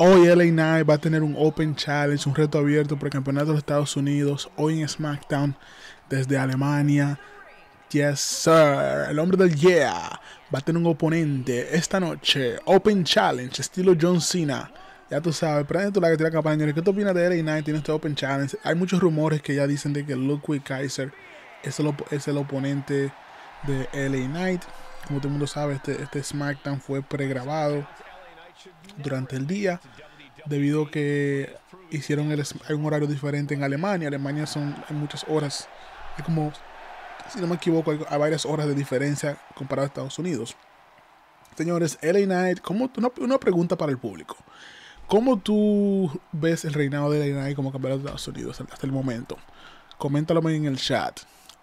Hoy LA Knight va a tener un Open Challenge, un reto abierto para el Campeonato de Estados Unidos. Hoy en SmackDown desde Alemania. Yes, sir. El hombre del Yeah va a tener un oponente esta noche. Open Challenge, estilo John Cena. Ya tú sabes, prende tu like, tira ¿Qué tú opinas de LA Knight en este Open Challenge? Hay muchos rumores que ya dicen de que Ludwig Kaiser es el, oponente de LA Knight. Como todo el mundo sabe, este, este SmackDown fue pregrabado durante el día, debido a que hicieron el, un horario diferente en Alemania. Alemania son muchas horas, es como, si no me equivoco, hay, varias horas de diferencia comparado a Estados Unidos. Señores, LA Knight, como una, pregunta para el público. ¿Cómo tú ves el reinado de LA Knight como campeón de Estados Unidos hasta el momento? Coméntalo en el chat.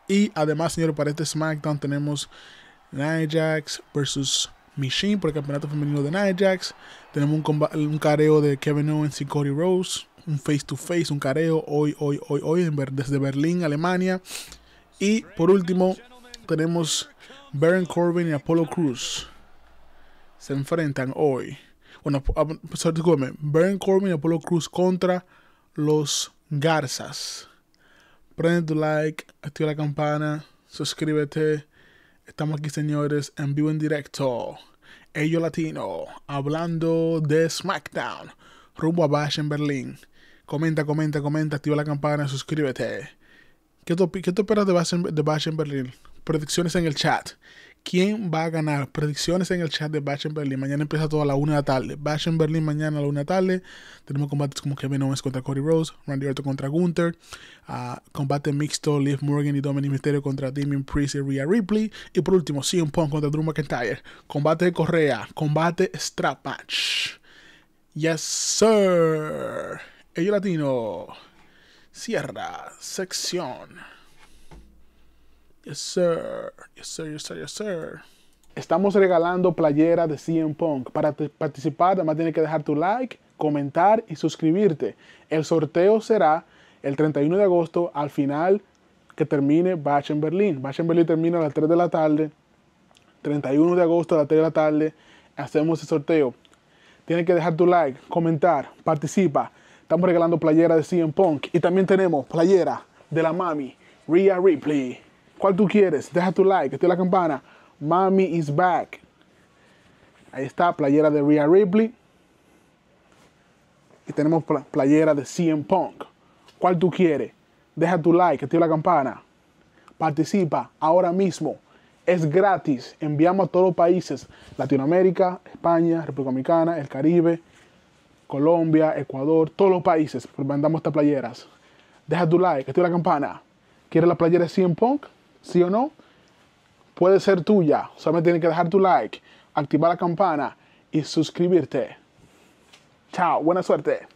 Y además, señores, para este SmackDown tenemos Nia Jax versus Machine por el campeonato femenino de Nia Tenemos un, careo de Kevin Owens y Cody Rose. Un face to face, un careo hoy, hoy, hoy, hoy, desde Berlín, Alemania. Y por último, tenemos Baron Corbin y Apollo Cruz. Se enfrentan hoy. Bueno, discúlpeme. Baron Corbin y Apollo Cruz contra los Garzas. Prende tu like, activa la campana, suscríbete. Estamos aquí, señores, en vivo en directo. Ello Latino, hablando de SmackDown, rumbo a Bash en Berlín. Comenta, comenta, comenta, activa la campana, suscríbete. ¿Qué te qué esperas de Bash, en, de en Berlín? Predicciones en el chat. ¿Quién va a ganar? Predicciones en el chat de Batch en Berlín. Mañana empieza todo a la una de la tarde. Batch en Berlín mañana a la una de la tarde. Tenemos combates como Kevin Owens contra Cody Rose. Randy Orton contra Gunther, ah, combate mixto Liv Morgan y Dominic Mysterio contra Damien Priest y Rhea Ripley. Y por último, CM Punk contra Drew McIntyre. Combate de Correa, combate strap match. Yes, sir. Ello Latino. Cierra sección. Yes, sir. Yes, sir, yes, sir, yes, sir. Estamos regalando playera de CM Punk. Para participar, además tienes que dejar tu like, comentar y suscribirte. El sorteo será el 31 de agosto al final que termine Bach en Berlín. Bach en Berlín termina a las 3 de la tarde. 31 de agosto a las 3 de la tarde hacemos el sorteo. Tienes que dejar tu like, comentar, participa. Estamos regalando playera de CM Punk y también tenemos playera de la mami Rhea Ripley. ¿Cuál tú quieres? Deja tu like, activa la campana. Mami is back. Ahí está, playera de Rhea Ripley. Y tenemos playera de CM Punk. ¿Cuál tú quieres? Deja tu like, activa la campana. Participa ahora mismo. Es gratis. Enviamos a todos los países. Latinoamérica, España, República Dominicana, el Caribe, Colombia, Ecuador, todos los países. Mandamos estas playeras. Deja tu like, activa la campana. ¿Quieres la playera de CM Punk? ¿Sí o no? Puede ser tuya. Solamente tienes que dejar tu like, activar la campana y suscribirte. Chao, buena suerte.